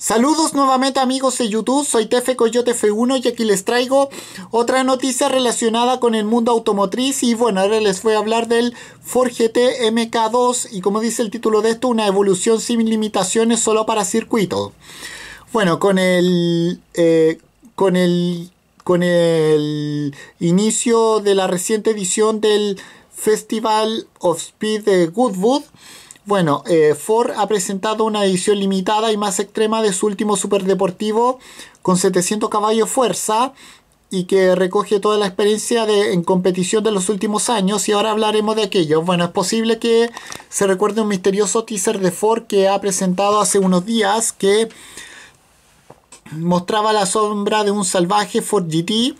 Saludos nuevamente amigos de YouTube, soy Tefe Coyote F1 y aquí les traigo otra noticia relacionada con el mundo automotriz y bueno, ahora les voy a hablar del Ford GT MK2 y como dice el título de esto, una evolución sin limitaciones solo para circuito. Bueno, con el... Eh, con el con el inicio de la reciente edición del Festival of Speed de Goodwood, bueno, eh, Ford ha presentado una edición limitada y más extrema de su último superdeportivo con 700 caballos fuerza y que recoge toda la experiencia de, en competición de los últimos años y ahora hablaremos de aquello. Bueno, es posible que se recuerde un misterioso teaser de Ford que ha presentado hace unos días que mostraba la sombra de un salvaje Ford GT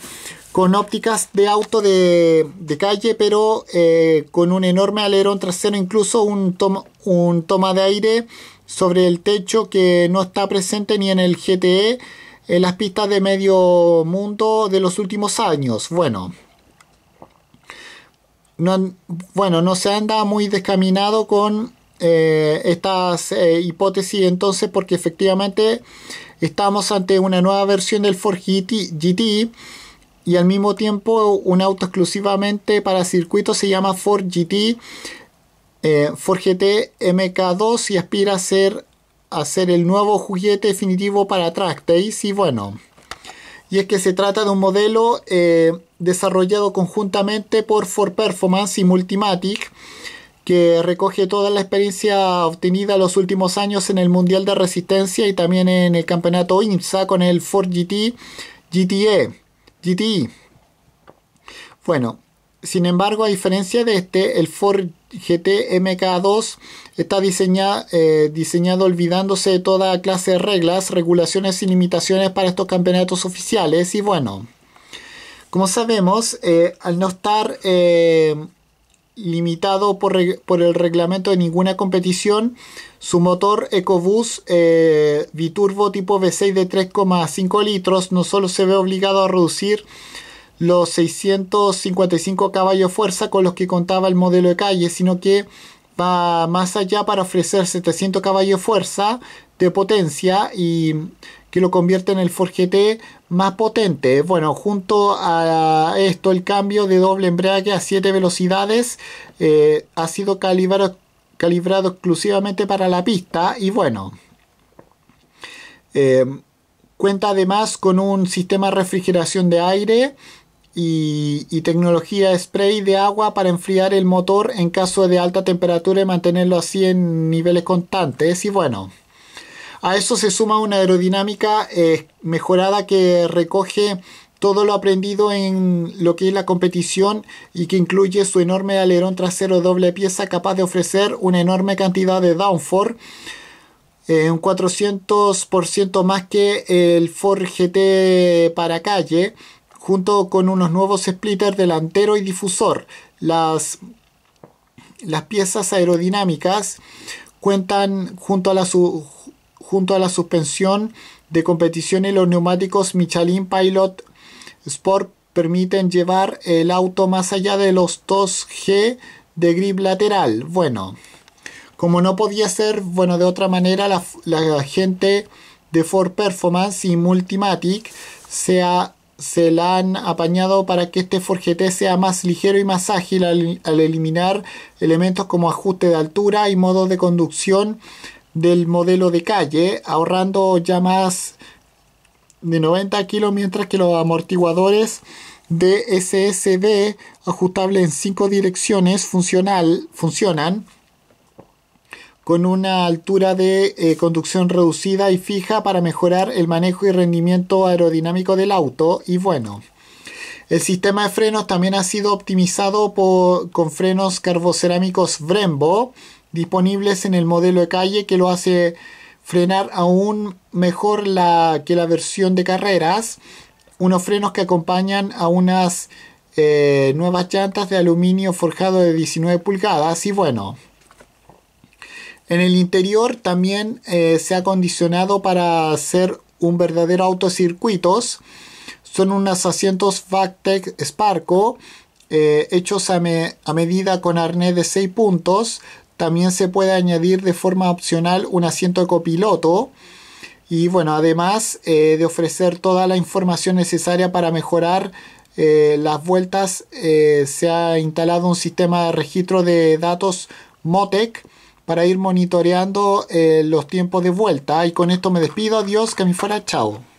con ópticas de auto de, calle, pero eh, con un enorme alerón trasero, incluso un, tomo, un toma de aire sobre el techo que no está presente ni en el GTE en las pistas de medio mundo de los últimos años. Bueno, no, bueno, no se anda muy descaminado con eh, estas eh, hipótesis entonces porque efectivamente estamos ante una nueva versión del Ford GT, GT, y al mismo tiempo un auto exclusivamente para circuitos se llama Ford GT eh, GT MK2 y aspira a ser, a el nuevo juguete definitivo para TrackDays y bueno, y es que se trata de un modelo eh, desarrollado conjuntamente por Ford Performance y Multimatic que recoge toda la experiencia obtenida los últimos años en el Mundial de Resistencia y también en el Campeonato IMSA con el Ford GT GTE. Bueno, sin embargo, a diferencia de este, el Ford GT MK2 está eh, diseñado, olvidándose de toda clase de reglas, regulaciones y limitaciones para estos campeonatos oficiales. Y bueno, como sabemos, eh, al no estar eh, limitado por, el reglamento de ninguna competición, su motor Ecobus biturbo tipo V6 de 3,5 litros no solo se ve obligado a reducir los 655 caballos fuerza con los que contaba el modelo de calle, sino que va más allá para ofrecer 700 caballos fuerza de potencia y que lo convierte en el Ford GT más potente. Bueno, junto a esto el cambio de doble embrague a 7 velocidades eh, ha sido calibrado, exclusivamente para la pista y bueno. Eh, cuenta además con un sistema de refrigeración de aire y, tecnología spray de agua para enfriar el motor en caso de alta temperatura y mantenerlo así en niveles constantes. Y bueno, a eso se suma una aerodinámica eh, mejorada que recoge todo lo aprendido en lo que es la competición y que incluye su enorme alerón trasero doble pieza capaz de ofrecer una enorme cantidad de downforce, eh, un 400% más que el Ford GT para calle junto con unos nuevos splitter delantero y difusor. Las, las piezas aerodinámicas cuentan junto a, la junto a la suspensión de competición y los neumáticos Michelin Pilot Sport permiten llevar el auto más allá de los 2G de grip lateral. Bueno, como no podía ser, bueno, de otra manera, la, la gente de Ford Performance y Multimatic se ha se la han apañado para que este forjete sea más ligero y más ágil al, eliminar elementos como ajuste de altura y modo de conducción del modelo de calle, ahorrando ya más de 90 kilos, mientras que los amortiguadores de SSD ajustable en 5 direcciones funcional, funcionan con una altura de eh, conducción reducida y fija para mejorar el manejo y rendimiento aerodinámico del auto y bueno. El sistema de frenos también ha sido optimizado con frenos carbocerámicos Brembo disponibles en el modelo de calle que lo hace frenar aún mejor que la versión de carreras. Unos frenos que acompañan a unas eh, nuevas llantas de aluminio forjado de 19 pulgadas y bueno, en el interior también eh, se ha condicionado para hacer un verdadero autocircuitos. Son unos asientos Vactec Sparco eh, hechos a, medida con arnés de 6 puntos. También se puede añadir de forma opcional un asiento de copiloto. Y bueno, además eh, de ofrecer toda la información necesaria para mejorar las vueltas, se ha instalado un sistema de registro de datos MOTEC para ir monitoreando eh, los tiempos de vuelta. Y con esto me despido. Adiós, que me fuera. Chao.